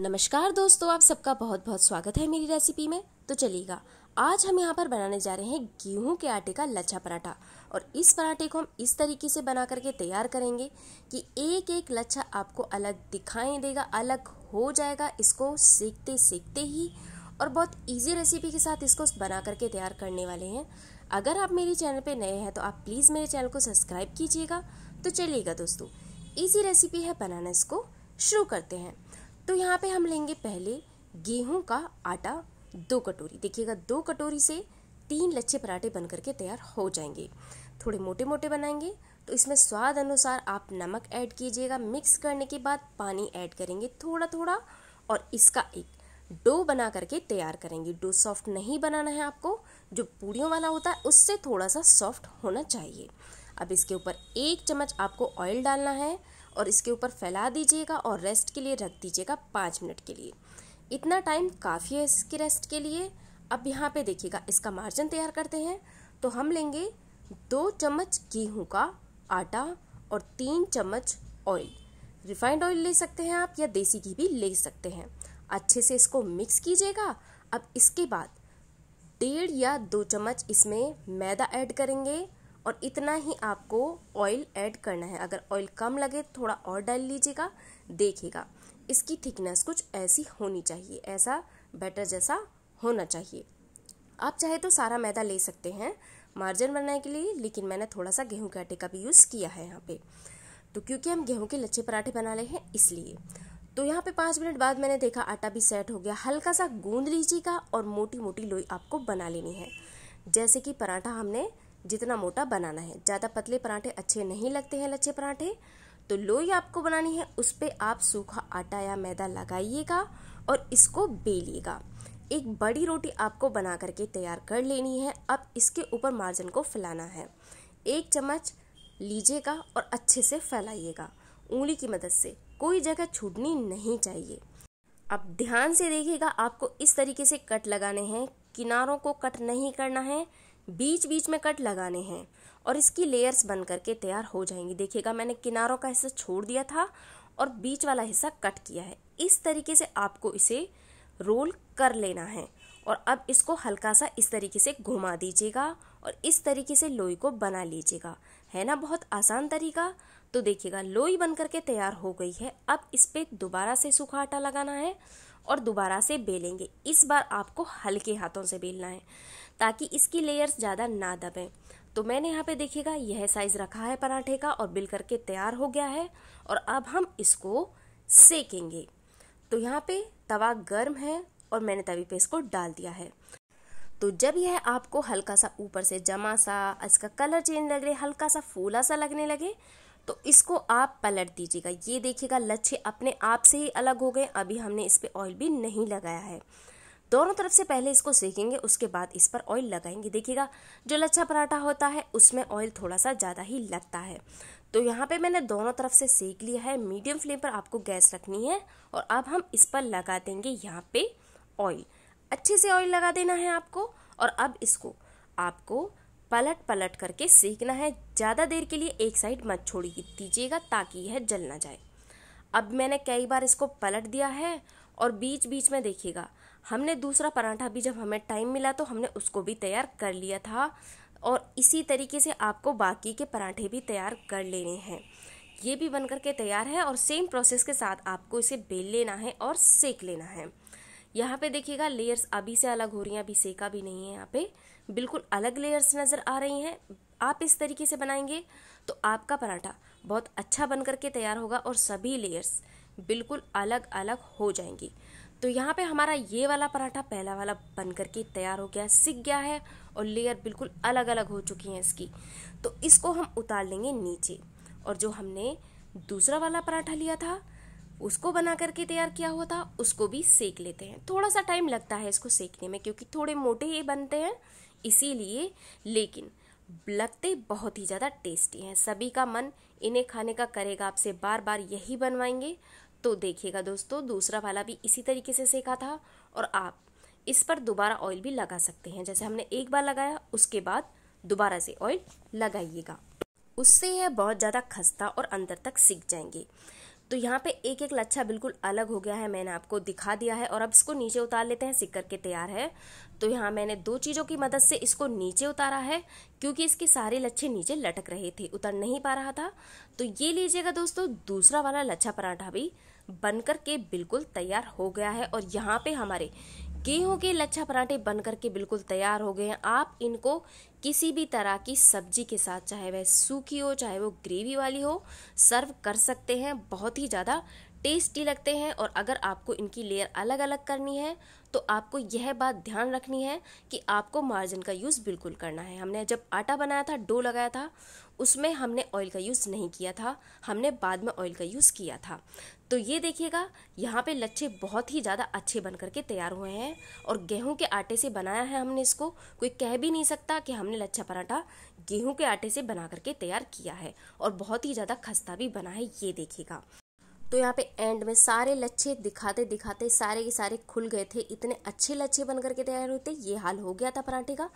नमस्कार दोस्तों आप सबका बहुत बहुत स्वागत है मेरी रेसिपी में तो चलिएगा आज हम यहाँ पर बनाने जा रहे हैं गेहूँ के आटे का लच्छा पराठा और इस पराठे को हम इस तरीके से बना करके तैयार करेंगे कि एक एक लच्छा आपको अलग दिखाई देगा अलग हो जाएगा इसको सीखते सीखते ही और बहुत ईजी रेसिपी के साथ इसको बना करके तैयार करने वाले हैं अगर आप मेरे चैनल पर नए हैं तो आप प्लीज़ मेरे चैनल को सब्सक्राइब कीजिएगा तो चलिएगा दोस्तों ईजी रेसिपी है बनाना इसको शुरू करते हैं तो यहाँ पे हम लेंगे पहले गेहूं का आटा दो कटोरी देखिएगा दो कटोरी से तीन लच्छे पराठे बन करके तैयार हो जाएंगे थोड़े मोटे मोटे बनाएंगे तो इसमें स्वाद अनुसार आप नमक ऐड कीजिएगा मिक्स करने के बाद पानी ऐड करेंगे थोड़ा थोड़ा और इसका एक डो बना करके तैयार करेंगे डो सॉफ्ट नहीं बनाना है आपको जो पूड़ियों वाला होता है उससे थोड़ा सा सॉफ्ट होना चाहिए अब इसके ऊपर एक चम्मच आपको ऑयल डालना है और इसके ऊपर फैला दीजिएगा और रेस्ट के लिए रख दीजिएगा पाँच मिनट के लिए इतना टाइम काफ़ी है इसके रेस्ट के लिए अब यहाँ पे देखिएगा इसका मार्जिन तैयार करते हैं तो हम लेंगे दो चम्मच गेहूँ का आटा और तीन चम्मच ऑयल रिफाइंड ऑयल ले सकते हैं आप या देसी घी भी ले सकते हैं अच्छे से इसको मिक्स कीजिएगा अब इसके बाद डेढ़ या दो चम्मच इसमें मैदा ऐड करेंगे और इतना ही आपको ऑयल ऐड करना है अगर ऑयल कम लगे थोड़ा और डाल लीजिएगा देखिएगा इसकी थिकनेस कुछ ऐसी होनी चाहिए ऐसा बैटर जैसा होना चाहिए आप चाहे तो सारा मैदा ले सकते हैं मार्जिन बनाने के लिए लेकिन मैंने थोड़ा सा गेहूं के आटे का भी यूज़ किया है यहाँ पे तो क्योंकि हम गेहूं के लच्छे पराठे बना रहे हैं इसलिए तो यहाँ पे पाँच मिनट बाद मैंने देखा आटा भी सेट हो गया हल्का सा गूंद लीजिएगा और मोटी मोटी लोई आपको बना लेनी है जैसे कि पराठा हमने जितना मोटा बनाना है ज़्यादा पतले पराठे अच्छे नहीं लगते हैं लच्छे पराठे तो लोई आपको बनानी है उस पर आप सूखा आटा या मैदा लगाइएगा और इसको बेलिएगा एक बड़ी रोटी आपको बना करके तैयार कर लेनी है अब इसके ऊपर मार्जिन को फैलाना है एक चम्मच लीजिएगा और अच्छे से फैलाइएगा उंगली की मदद से कोई जगह छूटनी नहीं चाहिए अब ध्यान से देखिएगा आपको इस तरीके से कट लगाने हैं किनारों को कट नहीं करना है बीच बीच में कट लगाने हैं और इसकी लेयर्स बन करके तैयार हो जाएंगी देखिएगा मैंने किनारों का हिस्सा छोड़ दिया था और बीच वाला हिस्सा कट किया है इस तरीके से आपको इसे रोल कर लेना है और अब इसको हल्का सा इस तरीके से घुमा दीजिएगा और इस तरीके से लोई को बना लीजिएगा है ना बहुत आसान तरीका तो देखिएगा लोई बन करके तैयार हो गई है अब इस पर दोबारा से सूखा आटा लगाना है और दोबारा से बेलेंगे इस बार आपको हल्के हाथों से बेलना है ताकि इसकी लेयर्स ज़्यादा ना दबें तो मैंने यहाँ पे देखिएगा यह साइज़ रखा है पराठे का और बिल करके तैयार हो गया है और अब हम इसको सेकेंगे तो यहाँ पे तवा गर्म है और मैंने तवे पे इसको डाल दिया है तो जब यह आपको हल्का सा ऊपर से जमा सा इसका कलर चेंज लग रहा हल्का सा फूला सा लगने लगे तो इसको आप पलट दीजिएगा ये देखिएगा लच्छे अपने आप से ही अलग हो गए अभी हमने इस पर ऑयल भी नहीं लगाया है दोनों तरफ से पहले इसको सेकेंगे उसके बाद इस पर ऑयल लगाएंगे देखिएगा जो लच्छा पराठा होता है उसमें ऑयल थोड़ा सा ज़्यादा ही लगता है तो यहाँ पे मैंने दोनों तरफ से सेक लिया है मीडियम फ्लेम पर आपको गैस रखनी है और अब हम इस पर लगा देंगे यहाँ पे ऑयल अच्छे से ऑयल लगा देना है आपको और अब इसको आपको पलट पलट करके सेकना है ज़्यादा देर के लिए एक साइड मत छोड़ी दीजिएगा ताकि यह जल ना जाए अब मैंने कई बार इसको पलट दिया है और बीच बीच में देखिएगा हमने दूसरा पराठा भी जब हमें टाइम मिला तो हमने उसको भी तैयार कर लिया था और इसी तरीके से आपको बाकी के पराठे भी तैयार कर लेने हैं ये भी बन करके तैयार है और सेम प्रोसेस के साथ आपको इसे बेल लेना है और सेक लेना है यहाँ पे देखिएगा लेयर्स अभी से अलग हो रही हैं अभी सेका भी नहीं है यहाँ पे बिल्कुल अलग लेयर्स नज़र आ रही हैं आप इस तरीके से बनाएंगे तो आपका पराठा बहुत अच्छा बन करके तैयार होगा और सभी लेयर्स बिल्कुल अलग अलग हो जाएंगी तो यहाँ पे हमारा ये वाला पराठा पहला वाला बन करके तैयार हो गया सिक गया है और लेयर बिल्कुल अलग अलग हो चुकी हैं इसकी तो इसको हम उतार लेंगे नीचे और जो हमने दूसरा वाला पराठा लिया था उसको बना करके तैयार किया हुआ था उसको भी सेक लेते हैं थोड़ा सा टाइम लगता है इसको सेकने में क्योंकि थोड़े मोटे ये बनते हैं इसीलिए लेकिन लगते बहुत ही ज़्यादा टेस्टी हैं सभी का मन इन्हें खाने का करेगा आपसे बार बार यही बनवाएंगे तो देखिएगा दोस्तों दूसरा वाला भी इसी तरीके से सेका था और आप इस पर दोबारा ऑयल भी लगा सकते हैं जैसे हमने एक बार लगाया उसके बाद दोबारा से ऑयल लगाइएगा उससे यह बहुत ज़्यादा खस्ता और अंदर तक सीख जाएंगे तो यहाँ पे एक एक लच्छा बिल्कुल अलग हो गया है मैंने आपको दिखा दिया है और अब इसको नीचे उतार लेते हैं सिक करके तैयार है तो यहाँ मैंने दो चीज़ों की मदद से इसको नीचे उतारा है क्योंकि इसके सारे लच्छे नीचे लटक रहे थे उतर नहीं पा रहा था तो ये लीजिएगा दोस्तों दूसरा वाला लच्छा पराठा भी बनकर के बिल्कुल तैयार हो गया है और यहाँ पे हमारे गेहूं के लच्छा पराठे बनकर के बिल्कुल तैयार हो गए हैं आप इनको किसी भी तरह की सब्जी के साथ चाहे वह सूखी हो चाहे वो ग्रेवी वाली हो सर्व कर सकते हैं बहुत ही ज़्यादा टेस्टी लगते हैं और अगर आपको इनकी लेयर अलग अलग करनी है तो आपको यह बात ध्यान रखनी है कि आपको मार्जिन का यूज़ बिल्कुल करना है हमने जब आटा बनाया था डो लगाया था उसमें हमने ऑयल का यूज़ नहीं किया था हमने बाद में ऑयल का यूज़ किया था तो ये देखिएगा यहाँ पे लच्छे बहुत ही ज़्यादा अच्छे बन करके तैयार हुए हैं और गेहूं के आटे से बनाया है हमने इसको कोई कह भी नहीं सकता कि हमने लच्छा पराठा गेहूं के आटे से बना करके तैयार किया है और बहुत ही ज़्यादा खस्ता भी बना है ये देखिएगा तो यहाँ पे एंड में सारे लच्छे दिखाते दिखाते सारे के सारे खुल गए थे इतने अच्छे लच्छे बन करके तैयार हुए थे ये हाल हो गया था पराठे का